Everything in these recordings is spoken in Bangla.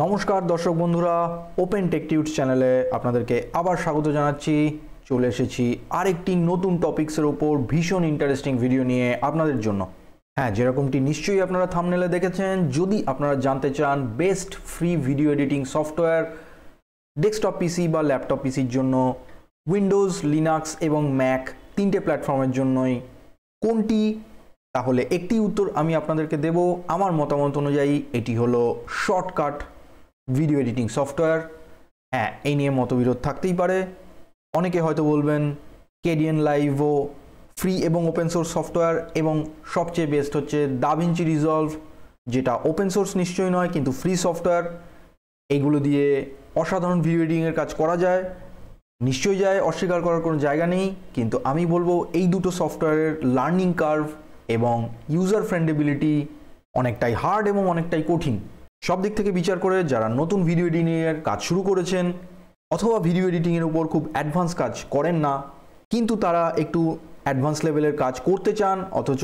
নমস্কার দর্শক বন্ধুরা ওপেন টেকটিউট চ্যানেলে আপনাদেরকে আবার স্বাগত জানাচ্ছি চলে এসেছি আরেকটি নতুন টপিক্সের ওপর ভীষণ ইন্টারেস্টিং ভিডিও নিয়ে আপনাদের জন্য হ্যাঁ যেরকমটি নিশ্চয়ই আপনারা থামনেলে দেখেছেন যদি আপনারা জানতে চান best free video editing software desktop PC বা ল্যাপটপ পিসির জন্য উইন্ডোজ লিনাক্স এবং ম্যাক তিনটে প্ল্যাটফর্মের জন্যই কোনটি তাহলে একটি উত্তর আমি আপনাদেরকে দেব আমার মতামত অনুযায়ী এটি হলো শর্টকাট ভিডিও এডিটিং সফটওয়্যার হ্যাঁ এই নিয়ে মতবিরোধ থাকতেই পারে অনেকে হয়তো বলবেন কেডিয়ান লাইভও ফ্রি এবং ওপেন সোর্স সফটওয়্যার এবং সবচেয়ে বেস্ট হচ্ছে দাভিঞ্চি রিজলভ যেটা ওপেন সোর্স নিশ্চয়ই নয় কিন্তু ফ্রি সফটওয়্যার এগুলো দিয়ে অসাধারণ ভিডিও এডিটিংয়ের কাজ করা যায় নিশ্চয়ই যায় অস্বীকার করার কোনো জায়গা নেই কিন্তু আমি বলবো এই দুটো সফটওয়্যারের লার্নিং কার্ভ এবং ইউজার ফ্রেন্ডেবিলিটি অনেকটাই হার্ড এবং অনেকটাই কঠিন সব দিক থেকে বিচার করে যারা নতুন ভিডিও এডিটিংয়ের কাজ শুরু করেছেন অথবা ভিডিও এডিটিংয়ের উপর খুব অ্যাডভান্স কাজ করেন না কিন্তু তারা একটু অ্যাডভান্স লেভেলের কাজ করতে চান অথচ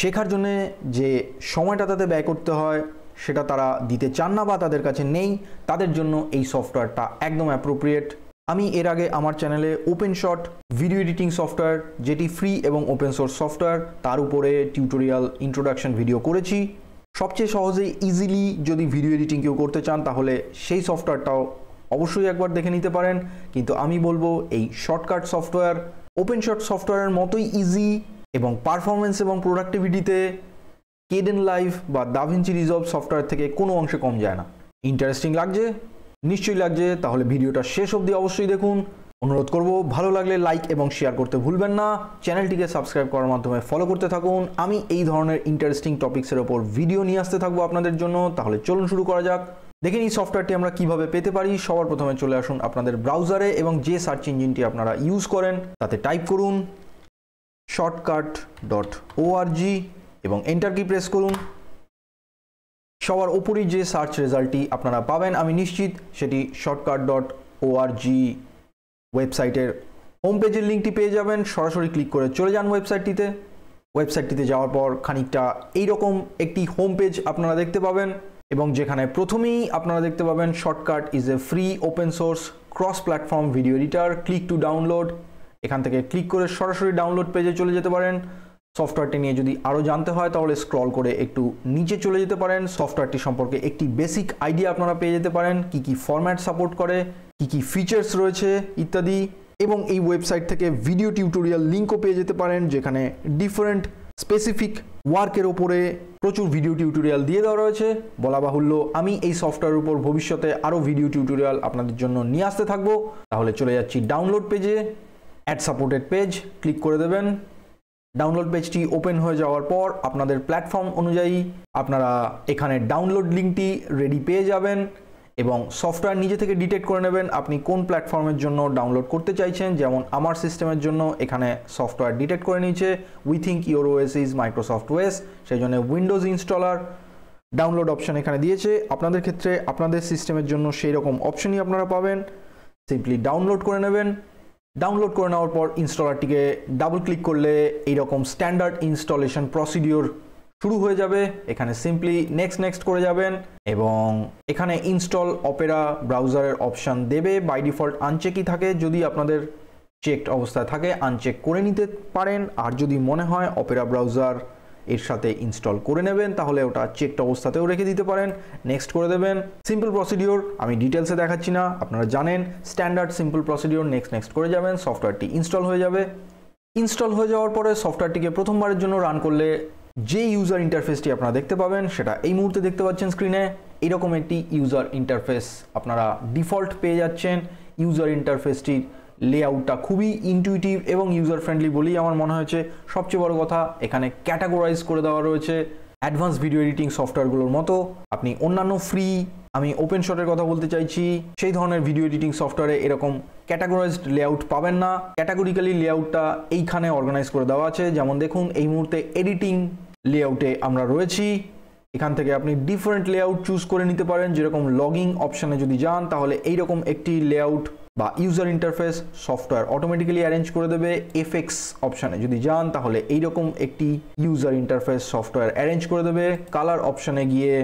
শেখার জন্যে যে সময়টা তাদের ব্যয় করতে হয় সেটা তারা দিতে চান না বা তাদের কাছে নেই তাদের জন্য এই সফটওয়্যারটা একদম অ্যাপ্রোপ্রিয়েট আমি এর আগে আমার চ্যানেলে OpenShot video editing software যেটি ফ্রি এবং ওপেন সোর্স সফটওয়্যার তার উপরে টিউটোরিয়াল ইন্ট্রোডাকশন ভিডিও করেছি সবচেয়ে সহজে ইজিলি যদি ভিডিও এডিটিং কেউ করতে চান তাহলে সেই সফটওয়্যারটাও অবশ্যই একবার দেখে নিতে পারেন কিন্তু আমি বলবো এই শর্টকাট সফটওয়্যার ওপেন শর্ট সফটওয়্যারের মতোই ইজি এবং পারফরমেন্স এবং প্রোডাক্টিভিটিতে কেডেন লাইফ বা দাভিনচি রিজলভ সফটওয়্যার থেকে কোনো অংশে কম যায় না ইন্টারেস্টিং লাগছে নিশ্চয়ই লাগছে তাহলে ভিডিওটা শেষ অবধি অবশ্যই দেখুন অনুরোধ করব ভালো লাগলে লাইক এবং শেয়ার করতে ভুলবেন না চ্যানেলটিকে সাবস্ক্রাইব করার মাধ্যমে ফলো করতে থাকুন আমি এই ধরনের ইন্টারেস্টিং টপিক্সের ওপর ভিডিও নিয়ে আসতে থাকবো আপনাদের জন্য তাহলে চলুন শুরু করা যাক দেখেন এই সফটওয়্যারটি আমরা কিভাবে পেতে পারি সবার প্রথমে চলে আসুন আপনাদের ব্রাউজারে এবং যে সার্চ ইঞ্জিনটি আপনারা ইউজ করেন তাতে টাইপ করুন শর্টকাট ডট ওআরজি এবং এন্টার কি প্রেস করুন সবার ওপরই যে সার্চ রেজাল্টটি আপনারা পাবেন আমি নিশ্চিত সেটি শর্টকাট ডট ওআরজি ওয়েবসাইটের হোম পেজের লিঙ্কটি পেয়ে যাবেন সরাসরি ক্লিক করে চলে যান ওয়েবসাইটটিতে ওয়েবসাইটটিতে যাওয়ার পর খানিকটা এইরকম একটি হোম পেজ আপনারা দেখতে পাবেন এবং যেখানে প্রথমেই আপনারা দেখতে পাবেন shortcut is a free open source cross platform video editor click to download এখান থেকে ক্লিক করে সরাসরি ডাউনলোড পেজে চলে যেতে পারেন সফটওয়্যারটি নিয়ে যদি আরও জানতে হয় তাহলে স্ক্রল করে একটু নিচে চলে যেতে পারেন সফটওয়্যারটি সম্পর্কে একটি বেসিক আইডিয়া আপনারা পেয়ে যেতে পারেন কি কি ফরম্যাট সাপোর্ট করে কী কী ফিচার্স রয়েছে ইত্যাদি এবং এই ওয়েবসাইট থেকে ভিডিও টিউটোরিয়াল লিঙ্কও পেয়ে যেতে পারেন যেখানে ডিফারেন্ট স্পেসিফিক ওয়ার্কের ওপরে প্রচুর ভিডিও টিউটোরিয়াল দিয়ে দেওয়া রয়েছে বলা বাহুল্য আমি এই সফটওয়্যার উপর ভবিষ্যতে আরও ভিডিও টিউটোরিয়াল আপনাদের জন্য নিয়ে আসতে থাকবো তাহলে চলে যাচ্ছি ডাউনলোড পেজে অ্যাড সাপোর্টেড পেজ ক্লিক করে দেবেন ডাউনলোড পেজটি ওপেন হয়ে যাওয়ার পর আপনাদের প্ল্যাটফর্ম অনুযায়ী আপনারা এখানে ডাউনলোড লিঙ্কটি রেডি পেয়ে যাবেন এবং সফটওয়্যার নিজে থেকে ডিটেক্ট করে নেবেন আপনি কোন প্ল্যাটফর্মের জন্য ডাউনলোড করতে চাইছেন যেমন আমার সিস্টেমের জন্য এখানে সফটওয়্যার ডিটেক্ট করে নিয়েছে we think your OS is Microsoft OS সেই জন্য উইন্ডোজ ইনস্টলার ডাউনলোড অপশন এখানে দিয়েছে আপনাদের ক্ষেত্রে আপনাদের সিস্টেমের জন্য সেই রকম অপশনই আপনারা পাবেন সিম্পলি ডাউনলোড করে নেবেন ডাউনলোড করে নেওয়ার পর ইনস্টলারটিকে ডাবল ক্লিক করলে এইরকম স্ট্যান্ডার্ড ইনস্টলেশন প্রসিডিওর শুরু হয়ে যাবে এখানে সিম্পলি নেক্সট নেক্সট করে যাবেন এবং এখানে ইনস্টল অপেরা ব্রাউজারের অপশান দেবে বাই ডিফল্ট আনচেকই থাকে যদি আপনাদের চেকড অবস্থায় থাকে আনচেক করে নিতে পারেন আর যদি মনে হয় অপেরা ব্রাউজার এর সাথে ইনস্টল করে নেবেন তাহলে ওটা চেকড অবস্থাতেও রেখে দিতে পারেন নেক্সট করে দেবেন সিম্পল প্রসিডিওর আমি ডিটেলসে দেখাচ্ছি না আপনারা জানেন standard simple procedure next next করে যাবেন সফটওয়্যারটি ইনস্টল হয়ে যাবে ইনস্টল হয়ে যাওয়ার পরে সফটওয়্যারটিকে প্রথমবারের জন্য রান করলে যে ইউজার ইন্টারফেসটি আপনারা দেখতে পাবেন সেটা এই মুহূর্তে দেখতে পাচ্ছেন স্ক্রিনে এরকম একটি ইউজার ইন্টারফেস আপনারা ডিফল্ট পেয়ে যাচ্ছেন ইউজার ইন্টারফেসটির লেআউটটা খুবই ইনটুইটিভ এবং ইউজার ফ্রেন্ডলি বলেই আমার মনে হয়েছে সবচেয়ে বড় কথা এখানে ক্যাটাগোরাইজ করে দেওয়া রয়েছে অ্যাডভান্স ভিডিও এডিটিং সফটওয়্যারগুলোর মতো আপনি অন্যান্য ফ্রি আমি ওপেন শটের কথা বলতে চাইছি সেই ধরনের ভিডিও এডিটিং সফটওয়্যারে এরকম ক্যাটাগরাইজড লেআউট পাবেন না ক্যাটাগরিক্যালি লেআউটটা এইখানে অর্গানাইজ করে দেওয়া আছে যেমন দেখুন এই মুহূর্তে এডিটিং লেআউটে আমরা রয়েছি এখান থেকে আপনি ডিফারেন্ট লেআউট চুজ করে নিতে পারেন যেরকম লগিং অপশানে যদি যান তাহলে এইরকম একটি লেআউট বা user interface software automatically arrange করে দেবে এফএক্স অপশানে যদি যান তাহলে এইরকম একটি ইউজার ইন্টারফেস সফটওয়্যার অ্যারেঞ্জ করে দেবে কালার অপশানে গিয়ে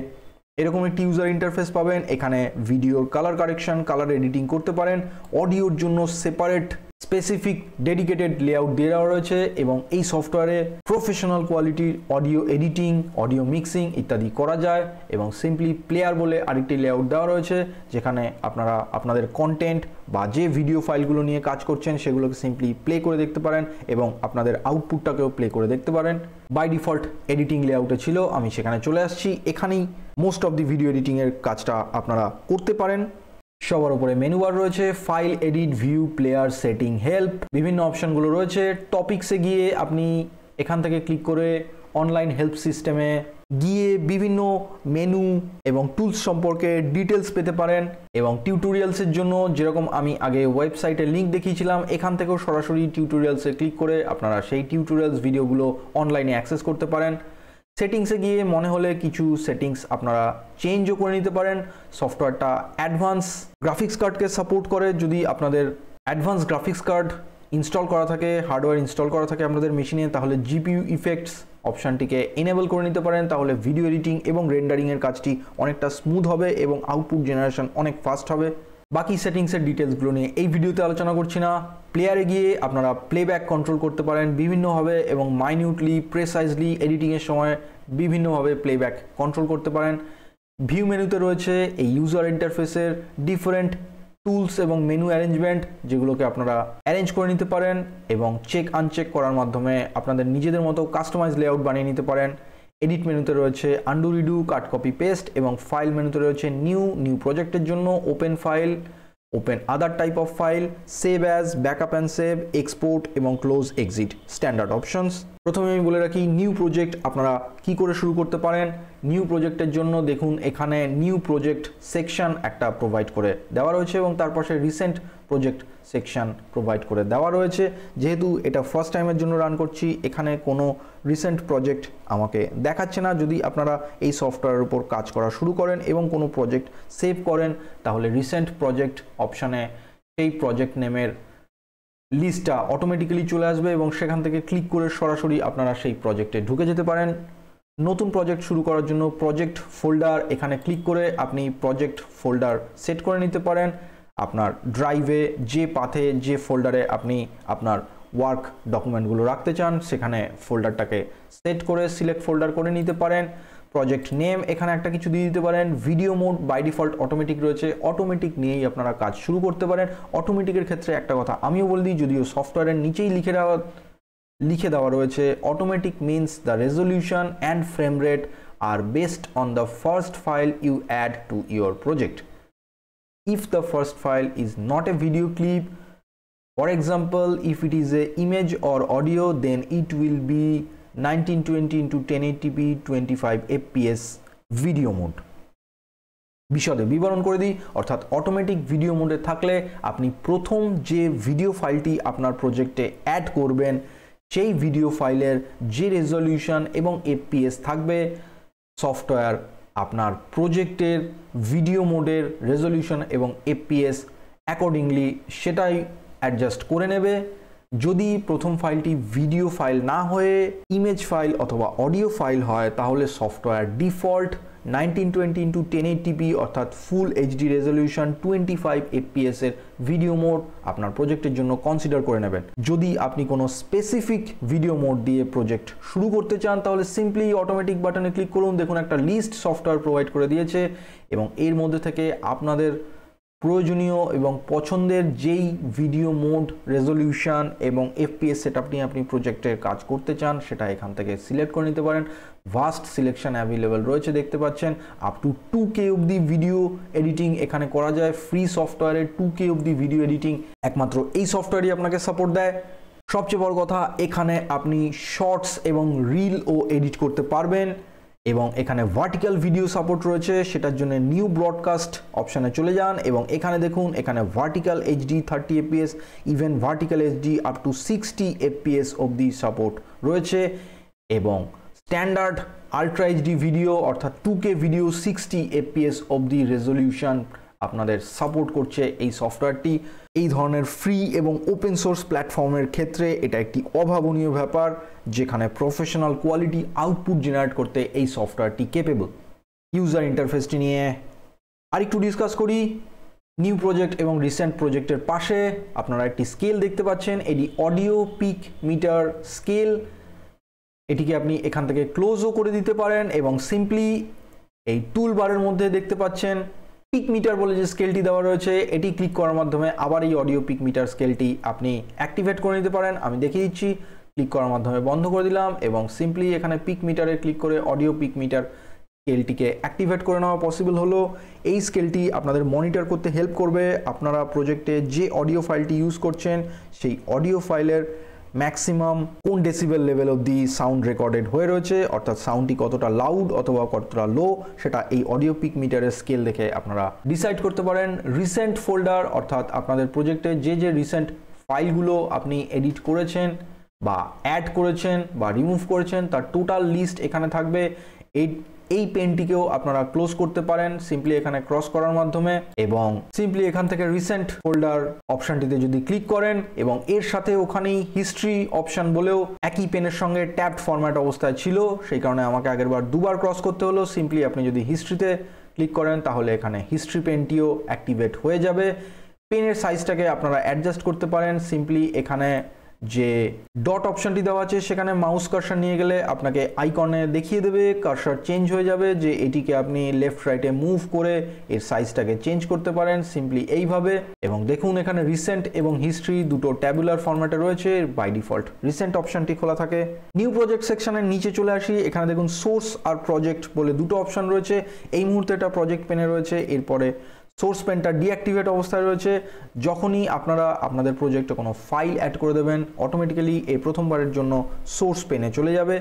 এরকম একটি ইউজার ইন্টারফেস পাবেন এখানে ভিডিওর কালার কারেকশন কালার এডিটিং করতে পারেন অডিওর জন্য সেপারেট স্পেসিফিক ডেডিকেটেড লেআউট দিয়ে দেওয়া রয়েছে এবং এই সফটওয়্যারে প্রফেশনাল কোয়ালিটির অডিও এডিটিং অডিও মিক্সিং ইত্যাদি করা যায় এবং সিম্পলি প্লেয়ার বলে আরেকটি লেআউট দেওয়া রয়েছে যেখানে আপনারা আপনাদের কন্টেন্ট বা যে ভিডিও ফাইলগুলো নিয়ে কাজ করছেন সেগুলোকে সিম্পলি প্লে করে দেখতে পারেন এবং আপনাদের আউটপুটটাকেও প্লে করে দেখতে পারেন বাই ডিফল্ট এডিটিং লেআউটে ছিল আমি সেখানে চলে আসছি এখানেই মোস্ট অফ দি ভিডিও এডিটিংয়ের কাজটা আপনারা করতে পারেন সবার উপরে মেনু রয়েছে file edit view player setting help বিভিন্ন অপশানগুলো রয়েছে টপিক্সে গিয়ে আপনি এখান থেকে ক্লিক করে অনলাইন হেল্প সিস্টেমে গিয়ে বিভিন্ন মেনু এবং টুলস সম্পর্কে ডিটেলস পেতে পারেন এবং টিউটোরিয়ালসের জন্য যেরকম আমি আগে ওয়েবসাইটে লিঙ্ক দেখিয়েছিলাম এখান থেকেও সরাসরি টিউটোরিয়ালসে ক্লিক করে আপনারা সেই টিউটোরিয়ালস ভিডিওগুলো অনলাইনে অ্যাক্সেস করতে পারেন সেটিংসে গিয়ে মনে হলে কিছু সেটিংস আপনারা চেঞ্জও করে নিতে পারেন সফটওয়্যারটা অ্যাডভান্স গ্রাফিক্স কার্ডকে সাপোর্ট করে যদি আপনাদের অ্যাডভান্স গ্রাফিক্স কার্ড ইনস্টল করা থাকে হার্ডওয়্যার ইনস্টল করা থাকে আপনাদের মেশিনে তাহলে জিপিইউ ইফেক্টস অপশানটিকে এনেবল করে নিতে পারেন তাহলে ভিডিও এডিটিং এবং রেন্ডারিংয়ের কাজটি অনেকটা স্মুথ হবে এবং আউটপুট জেনারেশন অনেক ফাস্ট হবে বাকি সেটিংসের ডিটেলসগুলো নিয়ে এই ভিডিওতে আলোচনা করছি না প্লেয়ারে গিয়ে আপনারা প্লেব্যাক কন্ট্রোল করতে পারেন বিভিন্নভাবে এবং মাইনিউটলি প্রেসাইজলি এডিটিংয়ের সময় বিভিন্নভাবে প্লেব্যাক কন্ট্রোল করতে পারেন ভিউ মেনুতে রয়েছে এই ইউজার ইন্টারফেসের ডিফারেন্ট টুলস এবং মেনু অ্যারেঞ্জমেন্ট যেগুলোকে আপনারা অ্যারেঞ্জ করে নিতে পারেন এবং চেক আনচেক করার মাধ্যমে আপনাদের নিজেদের মতো কাস্টমাইজ লেআউট বানিয়ে নিতে পারেন এডিট মেনুতে রয়েছে undo redo cut copy paste এবং ফাইল মেনুতে রয়েছে নিউ নিউ প্রজেক্টের জন্য open file open other type of file save as backup and save export এবং ক্লোজ এক্সিট স্ট্যান্ডার্ড অপশনস প্রথমে আমি বলে রাখি নিউ প্রজেক্ট আপনারা কি করে শুরু করতে পারেন নিউ প্রজেক্টের জন্য দেখুন এখানে নিউ প্রজেক্ট সেকশন একটা প্রোভাইড করে দেওয়া রয়েছে এবং তার পাশে রিসেন্ট প্রজেক্ট সেকশান প্রোভাইড করে দেওয়া রয়েছে যেহেতু এটা ফার্স্ট টাইমের জন্য রান করছি এখানে কোনো রিসেন্ট প্রজেক্ট আমাকে দেখাচ্ছে না যদি আপনারা এই সফটওয়্যারের উপর কাজ করা শুরু করেন এবং কোনো প্রজেক্ট সেভ করেন তাহলে রিসেন্ট প্রজেক্ট অপশানে সেই প্রজেক্ট নেমের লিস্টটা অটোমেটিক্যালি চলে আসবে এবং সেখান থেকে ক্লিক করে সরাসরি আপনারা সেই প্রজেক্টে ঢুকে যেতে পারেন নতুন প্রজেক্ট শুরু করার জন্য প্রজেক্ট ফোল্ডার এখানে ক্লিক করে আপনি প্রজেক্ট ফোল্ডার সেট করে নিতে পারেন আপনার ড্রাইভে যে পাথে যে ফোল্ডারে আপনি আপনার ওয়ার্ক ডকুমেন্টগুলো রাখতে চান সেখানে ফোল্ডারটাকে সেট করে সিলেক্ট ফোল্ডার করে নিতে পারেন প্রজেক্ট নেম এখানে একটা কিছু দিয়ে দিতে পারেন video mode by default automatic রয়েছে অটোমেটিক নিয়েই আপনারা কাজ শুরু করতে পারেন অটোমেটিকের ক্ষেত্রে একটা কথা আমিও বলে দিই যদিও সফটওয়্যারের নিচেই লিখে দেওয়া লিখে দেওয়া রয়েছে automatic means the resolution and frame rate are based on the first file you add to your project if the first file is not a video clip for example if it is a image or audio then it will be 1920 into 1080p 25 fps video mode বিশদে বিবরণ করে দিই অর্থাৎ অটোমেটিক ভিডিও মোডে থাকলে আপনি প্রথম যে ভিডিও ফাইলটি আপনার প্রজেক্টে অ্যাড করবেন সেই ভিডিও ফাইলের যে রেজলিউশন এবং এফপিএস থাকবে সফটওয়্যার আপনার প্রজেক্টের ভিডিও মোডের রেজলিউশন এবং এপিএস অ্যাকর্ডিংলি সেটাই অ্যাডজাস্ট করে নেবে যদি প্রথম ফাইলটি ভিডিও ফাইল না হয়ে ইমেজ ফাইল অথবা অডিও ফাইল হয় তাহলে software default nineteen twenty into ten eighty p অর্থাৎ full HD resolution twenty five FPS এর ভিডিও মোড আপনার প্রজেক্টের জন্য কনসিডার করে নেবেন যদি আপনি কোনো স্পেসিফিক ভিডিও মোড দিয়ে প্রজেক্ট শুরু করতে চান তাহলে সিম্পলি অটোমেটিক বাটনে ক্লিক করুন দেখুন একটা লিস্ট সফটওয়্যার প্রোভাইড করে দিয়েছে এবং এর মধ্যে থেকে আপনাদের প্রয়োজনীয় এবং পছন্দের যেই ভিডিও মোড রেজলিউশন এবং এফপিএস সেট নিয়ে আপনি প্রজেক্টের কাজ করতে চান সেটা এখান থেকে সিলেক্ট করে নিতে পারেন ভাস্ট সিলেকশন অ্যাভেলেবেল রয়েছে দেখতে পাচ্ছেন আপ টু টু কে অবধি ভিডিও এডিটিং এখানে করা যায় ফ্রি সফটওয়্যারে টু কে অবধি ভিডিও এডিটিং একমাত্র এই সফটওয়্যারই আপনাকে সাপোর্ট দেয় সবচেয়ে বড় কথা এখানে আপনি শর্টস এবং রিলও এডিট করতে পারবেন এবং এখানে ভার্টিক্যাল ভিডিও সাপোর্ট রয়েছে সেটার জন্য নিউ ব্রডকাস্ট অপশানে চলে যান এবং এখানে দেখুন এখানে vertical HD thirty FPS even vertical HD up to sixty FPS অবধি সাপোর্ট রয়েছে এবং স্ট্যান্ডার্ড আলট্রা এইচডি ভিডিও অর্থাৎ two K video sixty FPS অবধি রেজলিউশন আপনাদের সাপোর্ট করছে এই সফটওয়্যারটি এই ধরনের ফ্রি এবং ওপেন সোর্স প্ল্যাটফর্মের ক্ষেত্রে এটা একটি অভাবনীয় ব্যাপার যেখানে প্রফেশনাল কোয়ালিটি আউটপুট জেনারেট করতে এই সফটওয়্যারটি কেপেবল ইউজার ইন্টারফেসটি নিয়ে আরেকটু ডিসকাস করি নিউ প্রজেক্ট এবং রিসেন্ট প্রজেক্টের পাশে আপনারা একটি স্কেল দেখতে পাচ্ছেন এটি অডিও পিক মিটার স্কেল এটিকে আপনি এখান থেকে ক্লোজও করে দিতে পারেন এবং সিম্পলি এই টুল বারের মধ্যে দেখতে পাচ্ছেন পিক মিটার বলে যে স্কেলটি দেওয়া রয়েছে এটি ক্লিক করার মাধ্যমে আবার এই অডিও পিক মিটার স্কেলটি আপনি অ্যাক্টিভেট করে নিতে পারেন আমি দেখিয়ে দিচ্ছি ক্লিক করার মাধ্যমে বন্ধ করে দিলাম এবং সিম্পলি এখানে পিক মিটারে ক্লিক করে অডিও পিক মিটার স্কেলটিকে অ্যাক্টিভেট করে নেওয়া পসিবল হলো এই স্কেলটি আপনাদের মনিটর করতে হেল্প করবে আপনারা প্রজেক্টে যে অডিও ফাইলটি ইউজ করছেন সেই অডিও ফাইলের ম্যাক্সিমাম কোন decibel level the sound recorded হয়ে রয়েছে অর্থাৎ সাউন্ডটি কতটা লাউড অথবা কতটা লো সেটা এই অডিও পিক মিটারের স্কেল দেখে আপনারা ডিসাইড করতে পারেন রিসেন্ট ফোল্ডার অর্থাৎ আপনাদের প্রজেক্টে যে যে রিসেন্ট ফাইলগুলো আপনি এডিট করেছেন বা অ্যাড করেছেন বা রিমুভ করেছেন তার টোটাল লিস্ট এখানে থাকবে এই এই পেনটিকেও আপনারা ক্লোজ করতে পারেন সিম্পলি এখানে ক্রস করার মাধ্যমে এবং সিম্পলি এখান থেকে রিসেন্ট ফোল্ডার অপশানটিতে যদি ক্লিক করেন এবং এর সাথে ওখানেই হিস্ট্রি অপশান বলেও একই পেনের সঙ্গে ট্যাপড ফরম্যাট অবস্থায় ছিল সেই কারণে আমাকে আগেরবার দুবার ক্রস করতে হলো সিম্পলি আপনি যদি হিস্ট্রিতে ক্লিক করেন তাহলে এখানে হিস্ট্রি পেনটিও অ্যাক্টিভেট হয়ে যাবে পেনের সাইজটাকে আপনারা অ্যাডজাস্ট করতে পারেন সিম্পলি এখানে যে ডট অপশনটি দেওয়া আছে সেখানে মাউস কারসার নিয়ে গেলে আপনাকে আইকনে দেখিয়ে দেবে কারসার চেঞ্জ হয়ে যাবে যে এটিকে আপনি লেফট রাইটে মুভ করে এর সাইজটাকে চেঞ্জ করতে পারেন সিম্পলি এইভাবে এবং দেখুন এখানে রিসেন্ট এবং হিস্ট্রি দুটো ট্যাবুলার ফর্ম্যাটে রয়েছে বাই ডিফল্ট রিসেন্ট অপশনটি খোলা থাকে নিউ প্রজেক্ট সেকশনের নিচে চলে আসি এখানে দেখুন সোর্স আর প্রজেক্ট বলে দুটো অপশন রয়েছে এই মুহূর্তে এটা প্রজেক্ট পেনে রয়েছে এরপরে সোর্স পেনটা ডিঅ্যাক্টিভেট অবস্থায় রয়েছে যখনই আপনারা আপনাদের প্রজেক্টে কোনো ফাইল অ্যাড করে দেবেন অটোমেটিক্যালি এই প্রথমবারের জন্য সোর্স পেনে চলে যাবে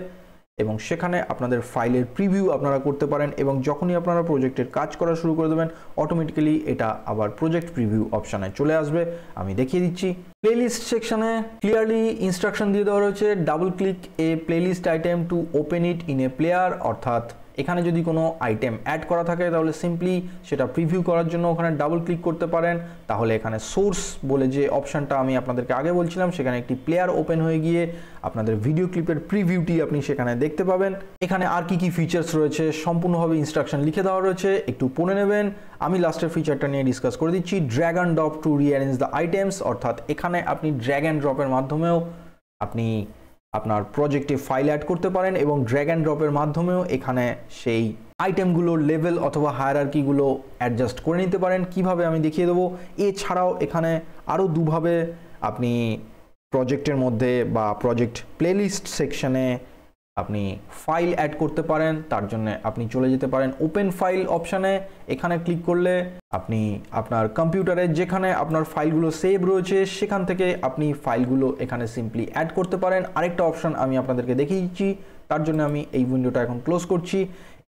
এবং সেখানে আপনাদের ফাইলের প্রিভিউ আপনারা করতে পারেন এবং যখনই আপনারা প্রজেক্টের কাজ করা শুরু করে দেবেন অটোমেটিক্যালি এটা আবার প্রজেক্ট প্রিভিউ অপশানে চলে আসবে আমি দেখিয়ে দিচ্ছি প্লেলিস্ট সেকশানে ক্লিয়ারলি ইনস্ট্রাকশন দিয়ে দেওয়া রয়েছে double click a playlist item to open it in a player অর্থাৎ এখানে যদি কোনো আইটেম অ্যাড করা থাকে তাহলে সিম্পলি সেটা প্রিভিউ করার জন্য ওখানে ডাবল ক্লিক করতে পারেন তাহলে এখানে সোর্স বলে যে অপশানটা আমি আপনাদেরকে আগে বলছিলাম সেখানে একটি প্লেয়ার ওপেন হয়ে গিয়ে আপনাদের ভিডিও ক্লিপের প্রিভিউটি আপনি সেখানে দেখতে পাবেন এখানে আর কি কি ফিচার্স রয়েছে সম্পূর্ণভাবে ইনস্ট্রাকশন লিখে দেওয়া রয়েছে একটু পড়ে নেবেন আমি লাস্টের ফিচারটা নিয়ে ডিসকাস করে দিচ্ছি drag and drop to rearrange the items অর্থাৎ এখানে আপনি ড্র্যাগ অ্যান্ড ড্রপের মাধ্যমেও আপনি আপনার প্রজেক্টে ফাইল অ্যাড করতে পারেন এবং ড্র্যাগ অ্যান্ড ড্রপের মাধ্যমেও এখানে সেই আইটেমগুলোর লেভেল অথবা কিগুলো অ্যাডজাস্ট করে নিতে পারেন কিভাবে আমি দেখিয়ে দেবো এছাড়াও এখানে আরও দুভাবে আপনি প্রজেক্টের মধ্যে বা প্রজেক্ট প্লেলিস্ট সেকশনে আপনি ফাইল অ্যাড করতে পারেন তার জন্য আপনি চলে যেতে পারেন ওপেন ফাইল অপশানে এখানে ক্লিক করলে আপনি আপনার কম্পিউটারে যেখানে আপনার ফাইলগুলো সেভ রয়েছে সেখান থেকে আপনি ফাইলগুলো এখানে সিম্পলি অ্যাড করতে পারেন আরেকটা অপশান আমি আপনাদেরকে দেখিয়ে দিচ্ছি তার জন্য আমি এই উইন্ডোটা এখন ক্লোজ করছি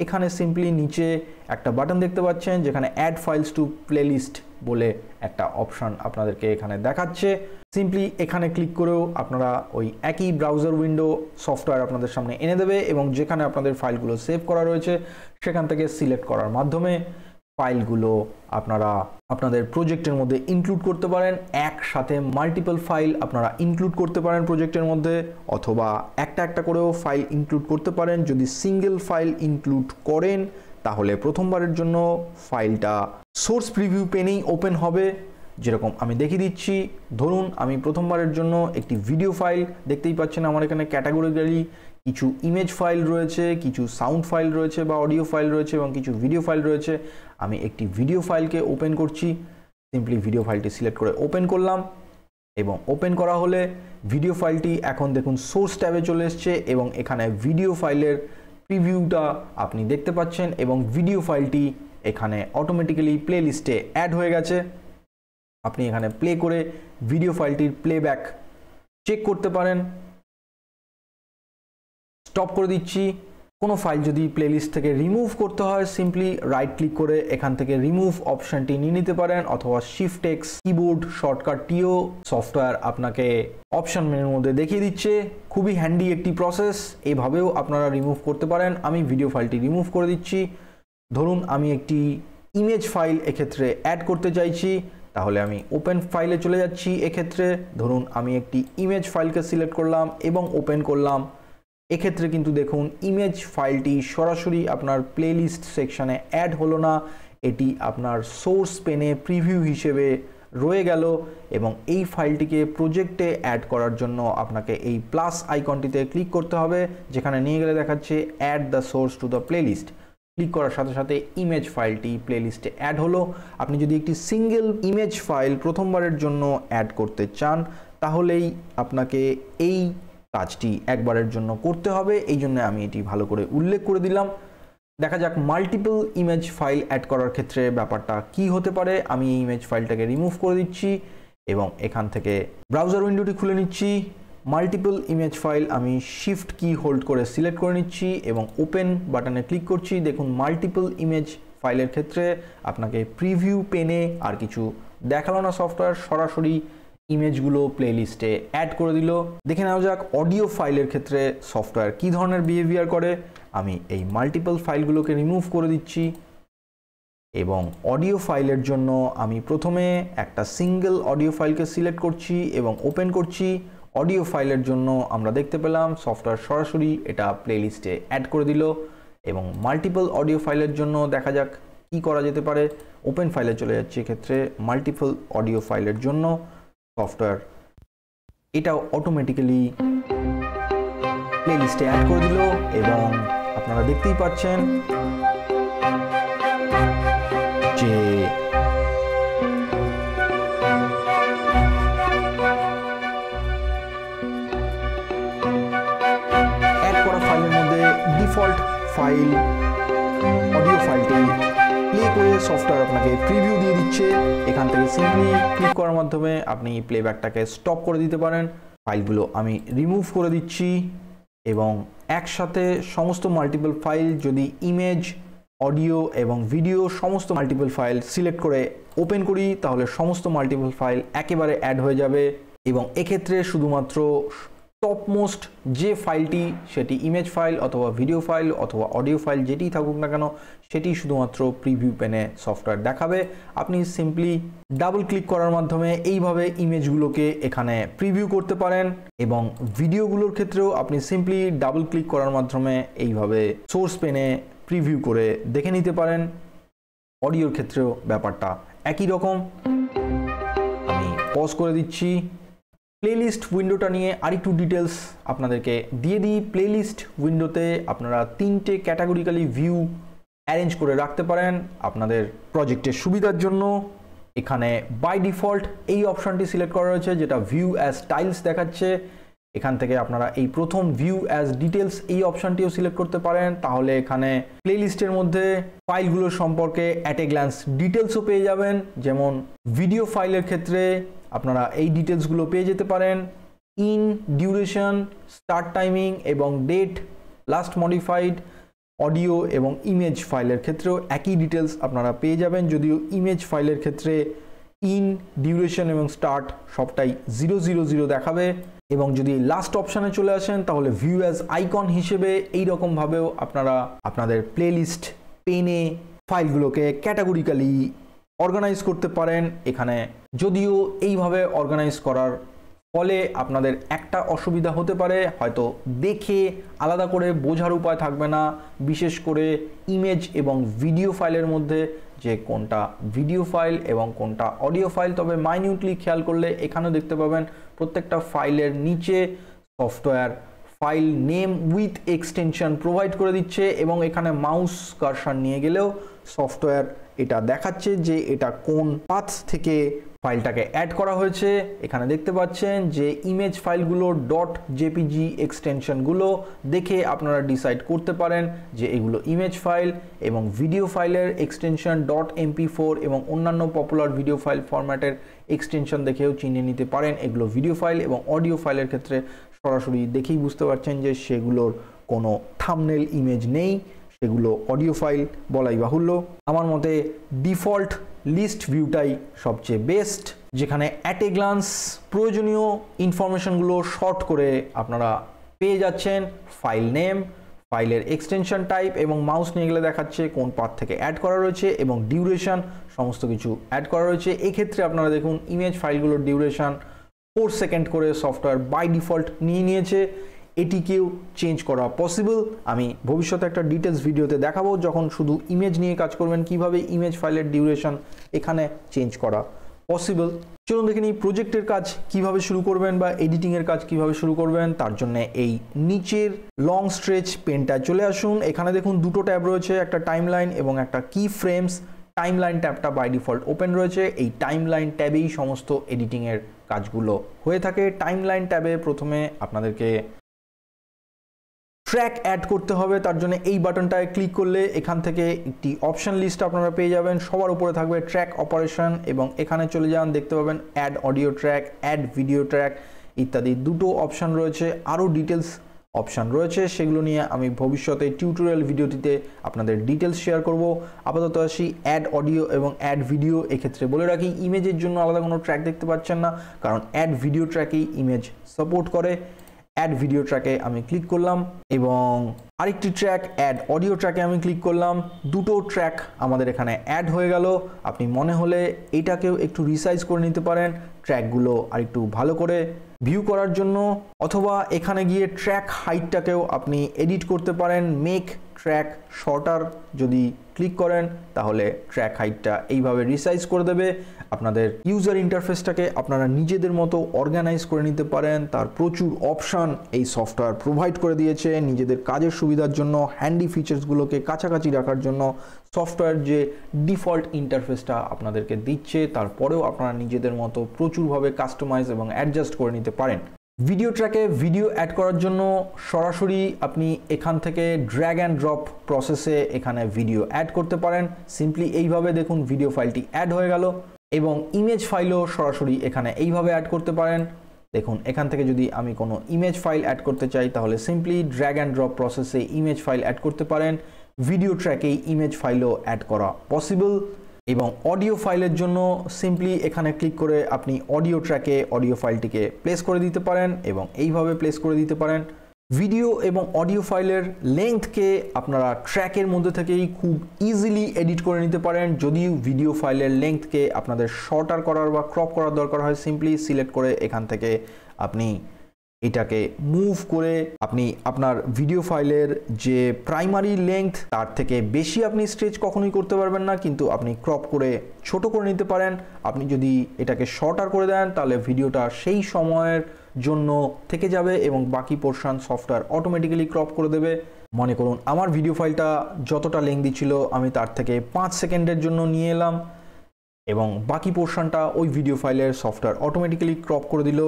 এখানে সিম্পলি নিচে একটা বাটন দেখতে পাচ্ছেন যেখানে অ্যাড ফাইলস টু প্লেলিস্ট বলে একটা অপশান আপনাদেরকে এখানে দেখাচ্ছে সিম্পলি এখানে ক্লিক করেও আপনারা ওই একই ব্রাউজার উইন্ডো সফটওয়্যার আপনাদের সামনে এনে দেবে এবং যেখানে আপনাদের ফাইলগুলো সেভ করা রয়েছে সেখান থেকে সিলেক্ট করার মাধ্যমে ফাইলগুলো আপনারা আপনাদের প্রজেক্টের মধ্যে ইনক্লুড করতে পারেন একসাথে মাল্টিপল ফাইল আপনারা ইনক্লুড করতে পারেন প্রজেক্টের মধ্যে অথবা একটা একটা করেও ফাইল ইনক্লুড করতে পারেন যদি সিঙ্গেল ফাইল ইনক্লুড করেন তাহলে প্রথমবারের জন্য ফাইলটা সোর্স প্রিভিউ পেনেই ওপেন হবে যেরকম আমি দেখিয়ে দিচ্ছি ধরুন আমি প্রথমবারের জন্য একটি ভিডিও ফাইল দেখতেই পাচ্ছেন আমার এখানে ক্যাটাগরিক্যালি কিছু ইমেজ ফাইল রয়েছে কিছু সাউন্ড ফাইল রয়েছে বা অডিও ফাইল রয়েছে এবং কিছু ভিডিও ফাইল রয়েছে আমি একটি ভিডিও ফাইলকে ওপেন করছি সিম্পলি ভিডিও ফাইলটি সিলেক্ট করে ওপেন করলাম এবং ওপেন করা হলে ভিডিও ফাইলটি এখন দেখুন সোর্স ট্যাবে চলে এসছে এবং এখানে ভিডিও ফাইলের প্রিভিউটা আপনি দেখতে পাচ্ছেন এবং ভিডিও ফাইলটি এখানে অটোমেটিক্যালি প্লে লিস্টে অ্যাড হয়ে গেছে আপনি এখানে প্লে করে ভিডিও ফাইলটির প্লেব্যাক চেক করতে পারেন স্টপ করে দিচ্ছি কোনো ফাইল যদি প্লেলিস্ট থেকে রিমুভ করতে হয় সিম্পলি রাইট ক্লিক করে এখান থেকে রিমুভ অপশানটি নিয়ে নিতে পারেন অথবা শিফট এক্স কিবোর্ড শর্টকাটটিও সফটওয়্যার আপনাকে অপশান মেনুর মধ্যে দেখিয়ে দিচ্ছে খুবই হ্যান্ডি একটি প্রসেস এভাবেও আপনারা রিমুভ করতে পারেন আমি ভিডিও ফাইলটি রিমুভ করে দিচ্ছি ধরুন আমি একটি ইমেজ ফাইল এক্ষেত্রে অ্যাড করতে চাইছি তাহলে আমি ওপেন ফাইলে চলে যাচ্ছি এক্ষেত্রে ধরুন আমি একটি ইমেজ ফাইলকে সিলেক্ট করলাম এবং ওপেন করলাম এক্ষেত্রে কিন্তু দেখুন ইমেজ ফাইলটি সরাসরি আপনার প্লেলিস্ট সেকশানে অ্যাড হলো না এটি আপনার সোর্স পেনে প্রিভিউ হিসেবে রয়ে গেল এবং এই ফাইলটিকে প্রজেক্টে অ্যাড করার জন্য আপনাকে এই প্লাস আইকনটিতে ক্লিক করতে হবে যেখানে নিয়ে গেলে দেখাচ্ছে add the source to the playlist click করার সাথে সাথে ইমেজ ফাইলটি প্লেলিস্টে অ্যাড হলো আপনি যদি একটি সিঙ্গেল ইমেজ ফাইল প্রথমবারের জন্য অ্যাড করতে চান তাহলেই আপনাকে এই কাজটি একবারের জন্য করতে হবে এই জন্য আমি এটি ভালো করে উল্লেখ করে দিলাম দেখা যাক মাল্টিপল ইমেজ ফাইল অ্যাড করার ক্ষেত্রে ব্যাপারটা কি হতে পারে আমি এই ইমেজ ফাইলটাকে রিমুভ করে দিচ্ছি এবং এখান থেকে ব্রাউজার উইন্ডোটি খুলে নিচ্ছি মাল্টিপল ইমেজ ফাইল আমি শিফট কি হোল্ড করে সিলেক্ট করে নিচ্ছি এবং ওপেন বাটনে ক্লিক করছি দেখুন মাল্টিপল ইমেজ ফাইলের ক্ষেত্রে আপনাকে প্রিভিউ পেনে আর কিছু দেখালো না সফটওয়্যার সরাসরি ইমেজগুলো প্লেলিস্টে অ্যাড করে দিল দেখে নেওয়া যাক অডিও ফাইলের ক্ষেত্রে সফটওয়্যার কি ধরনের বিহেভিয়ার করে আমি এই মাল্টিপল ফাইলগুলোকে রিমুভ করে দিচ্ছি এবং অডিও ফাইলের জন্য আমি প্রথমে একটা সিঙ্গেল অডিও ফাইলকে সিলেক্ট করছি এবং ওপেন করছি অডিও ফাইলের জন্য আমরা দেখতে পেলাম সফটওয়্যার সরাসরি এটা প্লেলিস্টে অ্যাড করে দিল এবং মাল্টিপল অডিও ফাইলের জন্য দেখা যাক কি করা যেতে পারে ওপেন ফাইলে চলে যাচ্ছে এক্ষেত্রে মাল্টিপল অডিও ফাইলের জন্য সফটওয়্যার এটাও অটোমেটিক্যালি প্লেলিস্টে অ্যাড করে দিল এবং আপনারা দেখতেই পাচ্ছেন যে অ্যাড করা ফাইলের মধ্যে ডিফল্ট ফাইল অডিও ফাইলটি করে সফটওয়্যার আপনাকে প্রিভিউ দিয়ে দিচ্ছে এখান থেকে সিম্পলি ক্লিক করার মাধ্যমে আপনি প্লেব্যাকটাকে স্টপ করে দিতে পারেন ফাইলগুলো আমি রিমুভ করে দিচ্ছি এবং একসাথে সমস্ত মাল্টিপল ফাইল যদি ইমেজ অডিও এবং ভিডিও সমস্ত মাল্টিপল ফাইল সিলেক্ট করে ওপেন করি তাহলে সমস্ত মাল্টিপল ফাইল একেবারে অ্যাড হয়ে যাবে এবং এক্ষেত্রে শুধুমাত্র টপমোস্ট যে ফাইলটি সেটি ইমেজ ফাইল অথবা ভিডিও ফাইল অথবা অডিও ফাইল যেটি থাকুক না কেন সেটি শুধুমাত্র প্রিভিউ পেনে সফটওয়্যার দেখাবে আপনি সিম্পলি ডাবল ক্লিক করার মাধ্যমে এইভাবে ইমেজগুলোকে এখানে প্রিভিউ করতে পারেন এবং ভিডিওগুলোর ক্ষেত্রেও আপনি সিম্পলি ডাবল ক্লিক করার মাধ্যমে এইভাবে সোর্স পেনে প্রিভিউ করে দেখে নিতে পারেন অডিওর ক্ষেত্রেও ব্যাপারটা একই রকম আমি পজ করে দিচ্ছি প্লেলিস্ট উইন্ডোটা নিয়ে আরেকটু ডিটেলস আপনাদেরকে দিয়ে দিই প্লেলিস্ট উইন্ডোতে আপনারা তিনটে ক্যাটাগরিক্যালি ভিউ অ্যারেঞ্জ করে রাখতে পারেন আপনাদের প্রজেক্টের সুবিধার জন্য এখানে বাই ডিফল্ট এই অপশানটি সিলেক্ট করা রয়েছে যেটা ভিউ অ্যাজ টাইলস দেখাচ্ছে এখান থেকে আপনারা এই প্রথম ভিউ অ্যাজ ডিটেলস এই অপশানটিও সিলেক্ট করতে পারেন তাহলে এখানে প্লেলিস্টের মধ্যে ফাইলগুলো সম্পর্কে অ্যাট এ গ্ল্যান্স ডিটেলসও পেয়ে যাবেন যেমন ভিডিও ফাইলের ক্ষেত্রে আপনারা এই ডিটেলসগুলো পেয়ে যেতে পারেন ইন ডিউরেশন স্টার্ট টাইমিং এবং ডেট লাস্ট মডিফাইড অডিও এবং ইমেজ ফাইলের ক্ষেত্রেও একই ডিটেলস আপনারা পেয়ে যাবেন যদিও ইমেজ ফাইলের ক্ষেত্রে ইন ডিউরেশন এবং স্টার্ট সবটাই জিরো জিরো জিরো দেখাবে এবং যদি লাস্ট অপশানে চলে আসেন তাহলে ভিউ অ্যাজ আইকন হিসেবে এই রকমভাবেও আপনারা আপনাদের প্লে লিস্ট পেনে ফাইলগুলোকে ক্যাটাগরিক্যালি অর্গানাইজ করতে পারেন এখানে যদিও এইভাবে অর্গানাইজ করার ফলে আপনাদের একটা অসুবিধা হতে পারে হয়তো দেখে আলাদা করে বোঝার উপায় থাকবে না বিশেষ করে ইমেজ এবং ভিডিও ফাইলের মধ্যে যে কোনটা ভিডিও ফাইল এবং কোনটা অডিও ফাইল তবে মাইনিউটলি খেয়াল করলে এখানেও দেখতে পাবেন প্রত্যেকটা ফাইলের নিচে software file name with extension provide করে দিচ্ছে এবং এখানে মাউস কারসার নিয়ে গেলেও সফটওয়্যার এটা দেখাচ্ছে যে এটা কোন পাথ থেকে ফাইলটাকে অ্যাড করা হয়েছে এখানে দেখতে পাচ্ছেন যে ইমেজ ফাইলগুলো ডট জেপিজি এক্সটেনশনগুলো দেখে আপনারা ডিসাইড করতে পারেন যে এগুলো ইমেজ ফাইল এবং ভিডিও ফাইলের এক্সটেনশন ডট এমপি ফোর এবং অন্যান্য পপুলার ভিডিও ফাইল ফরম্যাটের এক্সটেনশন দেখেও চিনে নিতে পারেন এগুলো ভিডিও ফাইল এবং অডিও ফাইলের ক্ষেত্রে সরাসরি দেখেই বুঝতে পারছেন যে সেগুলোর কোনো থামনেল ইমেজ নেই সেগুলো অডিও ফাইল বলাই বাহুল্য আমার মতে ডিফল্ট লিস্ট ভিউটাই সবচেয়ে বেস্ট যেখানে অ্যাট এ গ্লান্স প্রয়োজনীয় ইনফরমেশনগুলো শর্ট করে আপনারা পেয়ে যাচ্ছেন ফাইল নেম ফাইলের এক্সটেনশন টাইপ এবং মাউস নিয়ে গেলে দেখাচ্ছে কোন পার্ট থেকে অ্যাড করা রয়েছে এবং ডিউরেশন সমস্ত কিছু অ্যাড করা রয়েছে এক্ষেত্রে আপনারা দেখুন ইমেজ ফাইলগুলোর ডিউরেশন ফোর সেকেন্ড করে সফটওয়্যার বাই ডিফল্ট নিয়ে নিয়েছে এটিকেও চেঞ্জ করা পসিবল আমি ভবিষ্যতে একটা ডিটেলস ভিডিওতে দেখাবো যখন শুধু ইমেজ নিয়ে কাজ করবেন কিভাবে ইমেজ ফাইলের ডিউরেশন এখানে চেঞ্জ করা পসিবল চলুন দেখে নিই প্রজেক্টের কাজ কিভাবে শুরু করবেন বা এডিটিংয়ের কাজ কিভাবে শুরু করবেন তার জন্য এই নিচের লং স্ট্রেচ পেনটায় চলে আসুন এখানে দেখুন দুটো ট্যাব রয়েছে একটা টাইমলাইন এবং একটা কি ফ্রেমস টাইমলাইন ট্যাবটা বাই ডিফল্ট ওপেন রয়েছে এই টাইমলাইন ট্যাবেই সমস্ত এডিটিংয়ের কাজগুলো হয়ে থাকে টাইমলাইন ট্যাবে প্রথমে আপনাদেরকে ট্র্যাক অ্যাড করতে হবে তার জন্য এই বাটনটায় ক্লিক করলে এখান থেকে একটি অপশান লিস্ট আপনারা পেয়ে যাবেন সবার উপরে থাকবে ট্র্যাক অপারেশন এবং এখানে চলে যান দেখতে পাবেন add audio track add video track ইত্যাদি দুটো অপশান রয়েছে আরও ডিটেলস অপশান রয়েছে সেগুলো নিয়ে আমি ভবিষ্যতে টিউটোরিয়াল ভিডিওটিতে আপনাদের ডিটেলস শেয়ার করব আপাতত আসি অ্যাড অডিও এবং অ্যাড ভিডিও এক্ষেত্রে বলে রাখি ইমেজের জন্য আলাদা কোনো ট্র্যাক দেখতে পাচ্ছেন না কারণ অ্যাড ভিডিও ট্র্যাকেই ইমেজ সাপোর্ট করে অ্যাড ভিডিও ট্র্যাকে আমি ক্লিক করলাম এবং আরেকটি ট্র্যাক অ্যাড অডিও ট্র্যাকে আমি ক্লিক করলাম দুটো ট্র্যাক আমাদের এখানে অ্যাড হয়ে গেল আপনি মনে হলে এটাকেও একটু রিসাইজ করে নিতে পারেন ট্র্যাকগুলো আরেকটু ভালো করে ভিউ করার জন্য অথবা এখানে গিয়ে ট্র্যাক হাইটটাকেও আপনি এডিট করতে পারেন মেক ট্র্যাক শর্টার যদি ক্লিক করেন তাহলে ট্র্যাক হাইটটা এইভাবে রিসাইজ করে দেবে আপনাদের ইউজার ইন্টারফেসটাকে আপনারা নিজেদের মতো অর্গানাইজ করে নিতে পারেন তার প্রচুর অপশান এই সফটওয়্যার প্রোভাইড করে দিয়েছে নিজেদের কাজের সুবিধার জন্য হ্যান্ডি ফিচার্সগুলোকে কাছাকাছি রাখার জন্য সফটওয়্যার যে ডিফল্ট ইন্টারফেসটা আপনাদেরকে দিচ্ছে তারপরেও আপনারা নিজেদের মতো প্রচুরভাবে কাস্টমাইজ এবং অ্যাডজাস্ট করে নিতে পারেন ভিডিও ট্র্যাকে ভিডিও অ্যাড করার জন্য সরাসরি আপনি এখান থেকে ড্র্যাগ অ্যান্ড ড্রপ প্রসেসে এখানে ভিডিও অ্যাড করতে পারেন সিম্পলি এইভাবে দেখুন ভিডিও ফাইলটি অ্যাড হয়ে গেল এবং ইমেজ ফাইলও সরাসরি এখানে এইভাবে অ্যাড করতে পারেন দেখুন এখান থেকে যদি আমি কোনো ইমেজ ফাইল অ্যাড করতে চাই তাহলে সিম্পলি ড্র্যাগ অ্যান্ড ড্রপ প্রসেসে ইমেজ ফাইল অ্যাড করতে পারেন ভিডিও ট্র্যাকে ইমেজ ফাইলও অ্যাড করা পসিবল এবং অডিও ফাইলের জন্য সিম্পলি এখানে ক্লিক করে আপনি অডিও ট্র্যাকে অডিও ফাইলটিকে প্লেস করে দিতে পারেন এবং এইভাবে প্লেস করে দিতে পারেন ভিডিও এবং অডিও ফাইলের লেংথকে আপনারা ট্র্যাকের মধ্যে থেকেই খুব ইজিলি এডিট করে নিতে পারেন যদিও ভিডিও ফাইলের লেংথকে আপনাদের শর্টার করার বা ক্রপ করার দরকার হয় সিম্পলি সিলেক্ট করে এখান থেকে আপনি এটাকে মুভ করে আপনি আপনার ভিডিও ফাইলের যে প্রাইমারি লেংথ তার থেকে বেশি আপনি স্ট্রেচ কখনোই করতে পারবেন না কিন্তু আপনি ক্রপ করে ছোট করে নিতে পারেন আপনি যদি এটাকে শর্টার করে দেন তাহলে ভিডিওটা সেই সময়ের জন্য থেকে যাবে এবং বাকি পোর্শান সফটওয়্যার অটোমেটিক্যালি ক্রপ করে দেবে মনে করুন আমার ভিডিও ফাইলটা যতটা লেংথ ছিল আমি তার থেকে পাঁচ সেকেন্ডের জন্য নিয়ে এলাম এবং বাকি পোর্শনটা ওই ভিডিও ফাইলের সফটওয়্যার অটোমেটিক্যালি ক্রপ করে দিল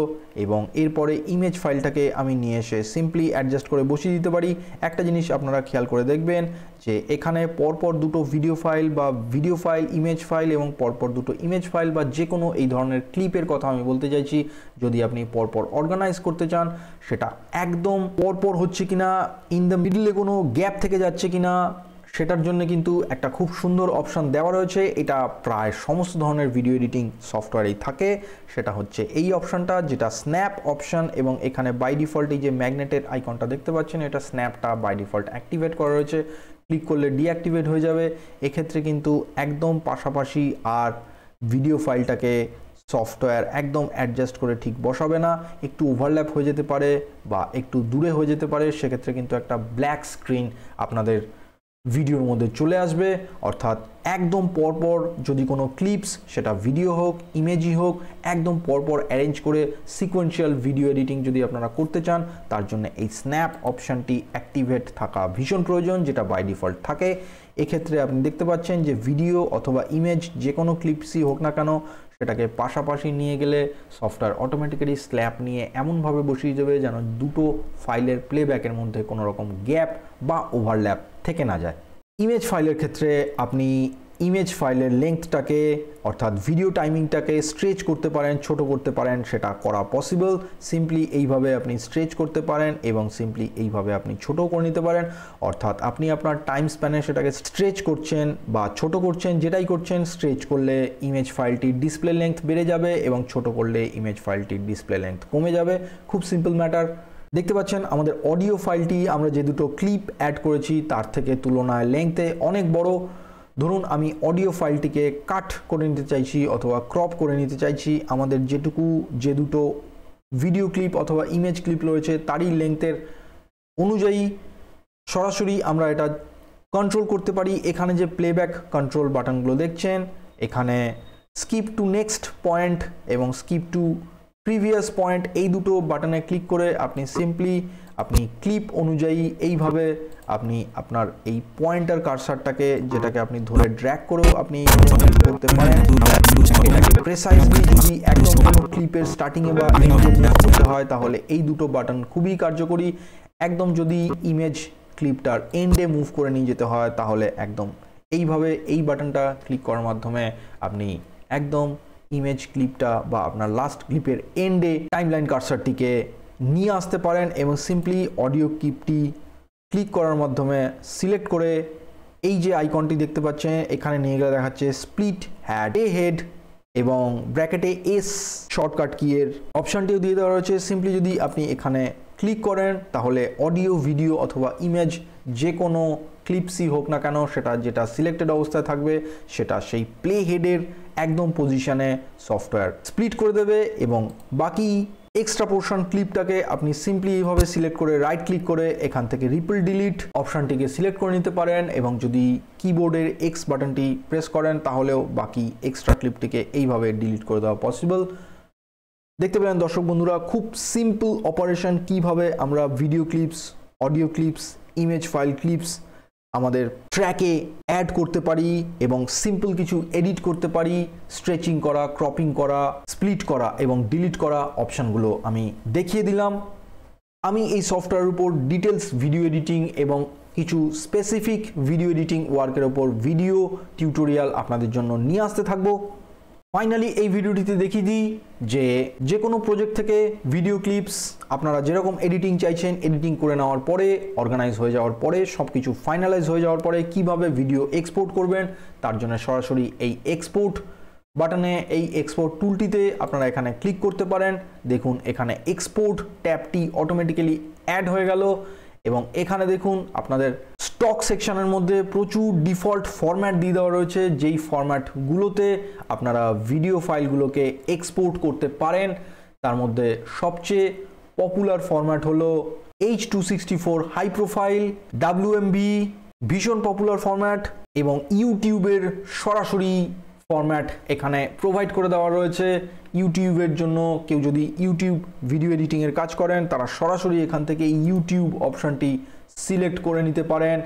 এবং এরপরে ইমেজ ফাইলটাকে আমি নিয়ে এসে সিম্পলি অ্যাডজাস্ট করে বসিয়ে দিতে পারি একটা জিনিস আপনারা খেয়াল করে দেখবেন যে এখানে পরপর দুটো ভিডিও ফাইল বা ভিডিও ফাইল ইমেজ ফাইল এবং পরপর দুটো ইমেজ ফাইল বা যে কোনো এই ধরনের ক্লিপের কথা আমি বলতে চাইছি যদি আপনি পরপর অর্গানাইজ করতে চান সেটা একদম পরপর হচ্ছে কিনা ইন দ্য মিডিলে কোনো গ্যাপ থেকে যাচ্ছে কিনা সেটার জন্য কিন্তু একটা খুব সুন্দর অপশান দেওয়া রয়েছে এটা প্রায় সমস্ত ধরনের ভিডিও এডিটিং সফটওয়্যারেই থাকে সেটা হচ্ছে এই অপশানটা যেটা স্ন্যাপ অপশান এবং এখানে বাই ডিফল্ট এই যে ম্যাগনেটের আইকনটা দেখতে পাচ্ছেন এটা স্ন্যাপটা বাই ডিফল্ট অ্যাক্টিভেট করা রয়েছে ক্লিক করলে ডিঅ্যাক্টিভেট হয়ে যাবে এক্ষেত্রে কিন্তু একদম পাশাপাশি আর ভিডিও ফাইলটাকে সফটওয়্যার একদম অ্যাডজাস্ট করে ঠিক বসাবে না একটু ওভারল্যাপ হয়ে যেতে পারে বা একটু দূরে হয়ে যেতে পারে সেক্ষেত্রে কিন্তু একটা ব্ল্যাক স্ক্রিন আপনাদের ভিডিওর মধ্যে চলে আসবে অর্থাৎ একদম পরপর যদি কোনো ক্লিপস সেটা ভিডিও হোক ইমেজই হোক একদম পরপর অ্যারেঞ্জ করে সিকোয়েন্সিয়াল ভিডিও এডিটিং যদি আপনারা করতে চান তার জন্য এই স্ন্যাপ অপশানটি অ্যাক্টিভেট থাকা ভীষণ প্রয়োজন যেটা বাই ডিফল্ট থাকে এক্ষেত্রে আপনি দেখতে পাচ্ছেন যে ভিডিও অথবা ইমেজ যে কোনো ক্লিপসই হোক না কেন সেটাকে পাশাপাশি নিয়ে গেলে সফটওয়্যার অটোমেটিক্যালি স্ল্যাপ নিয়ে এমনভাবে বসিয়ে যাবে যেন দুটো ফাইলের প্লেব্যাকের মধ্যে কোনো রকম গ্যাপ বা ওভারল্যাপ থেকে না যায় ইমেজ ফাইলের ক্ষেত্রে আপনি ইমেজ ফাইলের লেন্থটাকে অর্থাৎ ভিডিও টাইমিংটাকে স্ট্রেচ করতে পারেন ছোট করতে পারেন সেটা করা পসিবল সিম্পলি এইভাবে আপনি স্ট্রেচ করতে পারেন এবং সিম্পলি এইভাবে আপনি ছোট করে নিতে পারেন অর্থাৎ আপনি আপনার টাইম স্প্যানে সেটাকে স্ট্রেচ করছেন বা ছোট করছেন যেটাই করছেন স্ট্রেচ করলে ইমেজ ফাইলটির ডিসপ্লে লেন্থ বেড়ে যাবে এবং ছোট করলে ইমেজ ফাইলটির ডিসপ্লে লেন্থ কমে যাবে খুব সিম্পল ম্যাটার দেখতে পাচ্ছেন আমাদের অডিও ফাইলটি আমরা যে দুটো ক্লিপ অ্যাড করেছি তার থেকে তুলনায় লেন্থে অনেক বড় ধরুন আমি অডিও ফাইলটিকে কাট করে নিতে চাইছি অথবা ক্রপ করে নিতে চাইছি আমাদের যেটুকু যে দুটো ভিডিও ক্লিপ অথবা ইমেজ ক্লিপ রয়েছে তারই লেংথের অনুযায়ী সরাসরি আমরা এটা কন্ট্রোল করতে পারি এখানে যে প্লেব্যাক কন্ট্রোল বাটনগুলো দেখছেন এখানে স্কিপ টু নেক্সট পয়েন্ট এবং স্কিপ টু প্রিভিয়াস পয়েন্ট এই দুটো বাটনে ক্লিক করে আপনি সিম্পলি আপনি ক্লিপ অনুযায়ী এইভাবে আপনি আপনার এই পয়েন্টার কারসারটাকে যেটাকে আপনি ধরে ড্র্যাগ করেও আপনি করতে পারেন প্রেসাইজলি যদি একদম ক্লিপের স্টার্টিংয়ে বা করতে হয় তাহলে এই দুটো বাটন খুবই কার্যকরী একদম যদি ইমেজ ক্লিপটার এন্ডে মুভ করে নিয়ে যেতে হয় তাহলে একদম এইভাবে এই বাটনটা ক্লিক করার মাধ্যমে আপনি একদম ইমেজ ক্লিপটা বা আপনার লাস্ট ক্লিপের এন্ডে টাইমলাইন কার্সারটিকে নিয়ে আসতে পারেন এবং সিম্পলি অডিও ক্লিপটি ক্লিক করার মাধ্যমে সিলেক্ট করে এই যে আইকনটি দেখতে পাচ্ছেন এখানে নিয়ে গেলে দেখাচ্ছে স্প্লিট হ্যাড এ হেড এবং ব্র্যাকেটে এস শর্টকাট কিয়ের অপশানটিও দিয়ে দেওয়া রয়েছে সিম্পলি যদি আপনি এখানে ক্লিক করেন তাহলে অডিও ভিডিও অথবা ইমেজ যে কোনো ক্লিপসই হোক না কেন সেটা যেটা সিলেক্টেড অবস্থায় থাকবে সেটা সেই প্লে হেডের একদম পজিশানে সফটওয়্যার স্প্লিট করে দেবে এবং বাকি এক্সট্রা পোর্শন ক্লিপটাকে আপনি সিম্পলি এইভাবে সিলেক্ট করে রাইট ক্লিক করে এখান থেকে রিপল ডিলিট অপশানটিকে সিলেক্ট করে নিতে পারেন এবং যদি কিবোর্ডের এক্স বাটনটি প্রেস করেন তাহলেও বাকি এক্সট্রা ক্লিপটিকে এইভাবে ডিলিট করে দেওয়া পসিবল দেখতে পেলেন দর্শক বন্ধুরা খুব সিম্পল অপারেশন কিভাবে আমরা video clips audio clips image file clips আমাদের ট্র্যাকে অ্যাড করতে পারি এবং সিম্পল কিছু এডিট করতে পারি স্ট্রেচিং করা ক্রপিং করা স্প্লিট করা এবং ডিলিট করা অপশানগুলো আমি দেখিয়ে দিলাম আমি এই সফটওয়্যার উপর ডিটেলস ভিডিও এডিটিং এবং কিছু স্পেসিফিক ভিডিও এডিটিং ওয়ার্কের ওপর ভিডিও টিউটোরিয়াল আপনাদের জন্য নিয়ে আসতে থাকবো ফাইনালি এই ভিডিওটিতে দেখিয়ে দিই যে যে কোনো প্রজেক্ট থেকে ভিডিও ক্লিপস আপনারা যেরকম এডিটিং চাইছেন এডিটিং করে নেওয়ার পরে অর্গানাইজ হয়ে যাওয়ার পরে সব কিছু ফাইনালাইজ হয়ে যাওয়ার পরে কিভাবে ভিডিও এক্সপোর্ট করবেন তার জন্য সরাসরি এই এক্সপোর্ট বাটনে এই এক্সপোর্ট টুলটিতে আপনারা এখানে ক্লিক করতে পারেন দেখুন এখানে এক্সপোর্ট ট্যাবটি অটোমেটিক্যালি অ্যাড হয়ে গেল এবং এখানে দেখুন আপনাদের স্টক সেকশনের মধ্যে প্রচুর ডিফল্ট ফরম্যাট দিয়ে দেওয়া রয়েছে যেই ফরম্যাটগুলোতে আপনারা ভিডিও ফাইলগুলোকে এক্সপোর্ট করতে পারেন তার মধ্যে সবচেয়ে পপুলার ফরম্যাট হলো H two sixty four high profile W M B ভীষণ পপুলার ফরম্যাট এবং ইউটিউবের সরাসরি ফরম্যাট এখানে প্রোভাইড করে দেওয়া রয়েছে ইউটিউবের জন্য কেউ যদি ইউটিউব ভিডিও এডিটিংয়ের কাজ করেন তারা সরাসরি এখান থেকে ইউটিউব অপশানটি সিলেক্ট করে নিতে পারেন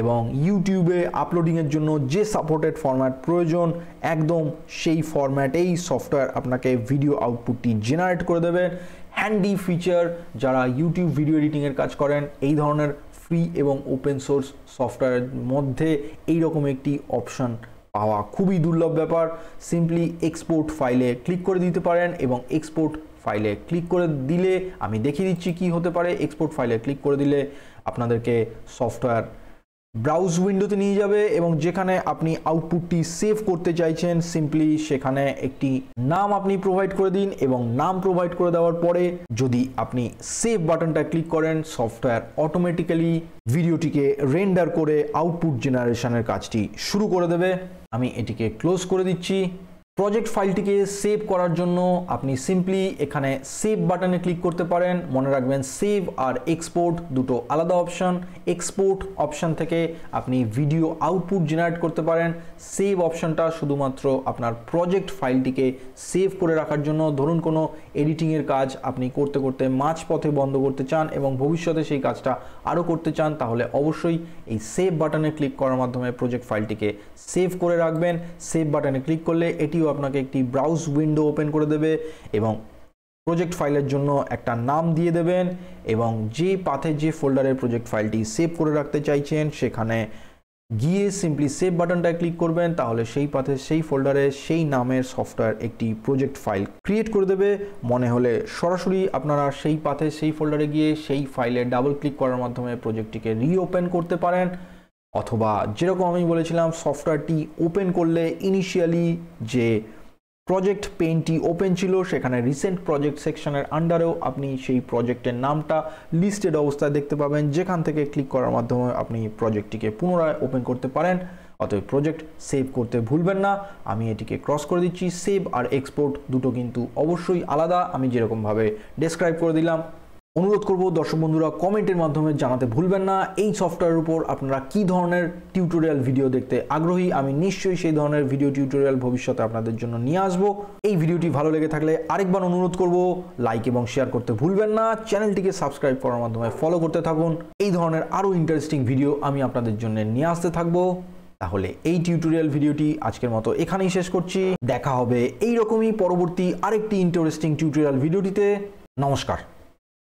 এবং ইউটিউবে আপলোডিংয়ের জন্য যে সাপোর্টেড ফরম্যাট প্রয়োজন একদম সেই ফরম্যাটেই সফটওয়্যার আপনাকে ভিডিও আউটপুটটি জেনারেট করে দেবে হ্যান্ডি ফিচার যারা ইউটিউব ভিডিও এডিটিংয়ের কাজ করেন এই ধরনের ফ্রি এবং ওপেন সোর্স সফটওয়্যারের মধ্যে এই রকম একটি অপশান পাওয়া খুবই দুর্লভ ব্যাপার সিম্পলি এক্সপোর্ট ফাইলে ক্লিক করে দিতে পারেন এবং এক্সপোর্ট ফাইলে ক্লিক করে দিলে আমি দেখিয়ে দিচ্ছি কি হতে পারে এক্সপোর্ট ফাইলে ক্লিক করে দিলে আপনাদেরকে সফটওয়্যার ব্রাউজ উইন্ডোতে নিয়ে যাবে এবং যেখানে আপনি আউটপুটটি সেভ করতে চাইছেন সিম্পলি সেখানে একটি নাম আপনি প্রোভাইড করে দিন এবং নাম প্রোভাইড করে দেওয়ার পরে যদি আপনি সেভ বাটনটা ক্লিক করেন সফটওয়্যার অটোমেটিক্যালি ভিডিওটিকে রেন্ডার করে আউটপুট জেনারেশনের কাজটি শুরু করে দেবে আমি এটিকে ক্লোজ করে দিচ্ছি প্রজেক্ট ফাইলটিকে সেভ করার জন্য আপনি সিম্পলি এখানে সেভ বাটনে ক্লিক করতে পারেন মনে রাখবেন সেভ আর এক্সপোর্ট দুটো আলাদা অপশন এক্সপোর্ট অপশন থেকে আপনি ভিডিও আউটপুট জেনারেট করতে পারেন সেভ অপশনটা শুধুমাত্র আপনার প্রজেক্ট ফাইলটিকে সেভ করে রাখার জন্য ধরুন কোনো এডিটিংয়ের কাজ আপনি করতে করতে মাঝ পথে বন্ধ করতে চান এবং ভবিষ্যতে সেই কাজটা আরও করতে চান তাহলে অবশ্যই এই সেভ বাটনে ক্লিক করার মাধ্যমে প্রজেক্ট ফাইলটিকে সেভ করে রাখবেন সেভ বাটনে ক্লিক করলে এটিও আপনাকে একটি ব্রাউজ উইন্ডো ওপেন করে দেবে এবং প্রজেক্ট ফাইলের জন্য একটা নাম দিয়ে দেবেন এবং যে পাথে যে ফোল্ডারের প্রজেক্ট ফাইলটি সেভ করে রাখতে চাইছেন সেখানে গিয়ে সিম্পলি সেভ বাটনটা ক্লিক করবেন তাহলে সেই পাথে সেই ফোল্ডারে সেই নামের সফটওয়্যার একটি প্রজেক্ট ফাইল ক্রিয়েট করে দেবে মনে হলে সরাসরি আপনারা সেই পাথে সেই ফোল্ডারে গিয়ে সেই ফাইলে ডাবল ক্লিক করার মাধ্যমে প্রজেক্টটিকে রিওপেন করতে পারেন অথবা যেরকম আমি বলেছিলাম সফটওয়্যারটি ওপেন করলে ইনিশিয়ালি যে প্রজেক্ট পেনটি ওপেন ছিল সেখানে রিসেন্ট প্রজেক্ট সেকশনের আন্ডারেও আপনি সেই প্রজেক্টের নামটা লিস্টেড অবস্থায় দেখতে পাবেন যেখান থেকে ক্লিক করার মাধ্যমে আপনি প্রজেক্টটিকে পুনরায় ওপেন করতে পারেন অতএব প্রজেক্ট সেভ করতে ভুলবেন না আমি এটিকে ক্রস করে দিচ্ছি সেভ আর এক্সপোর্ট দুটো কিন্তু অবশ্যই আলাদা আমি যেরকমভাবে ডেসক্রাইব করে দিলাম অনুরোধ করব দর্শক বন্ধুরা কমেন্টের মাধ্যমে জানাতে ভুলবেন না এই সফটওয়্যারের উপর আপনারা কি ধরনের টিউটোরিয়াল ভিডিও দেখতে আগ্রহী আমি নিশ্চয়ই সেই ধরনের ভিডিও টিউটোরিয়াল ভবিষ্যতে আপনাদের জন্য নিয়ে আসব এই ভিডিওটি ভালো লেগে থাকলে আরেকবার অনুরোধ করব লাইক এবং শেয়ার করতে ভুলবেন না চ্যানেলটিকে সাবস্ক্রাইব করার মাধ্যমে ফলো করতে থাকুন এই ধরনের আরও ইন্টারেস্টিং ভিডিও আমি আপনাদের জন্য নিয়ে আসতে থাকবো তাহলে এই টিউটোরিয়াল ভিডিওটি আজকের মতো এখানেই শেষ করছি দেখা হবে এইরকমই পরবর্তী আরেকটি ইন্টারেস্টিং টিউটোরিয়াল ভিডিওটিতে নমস্কার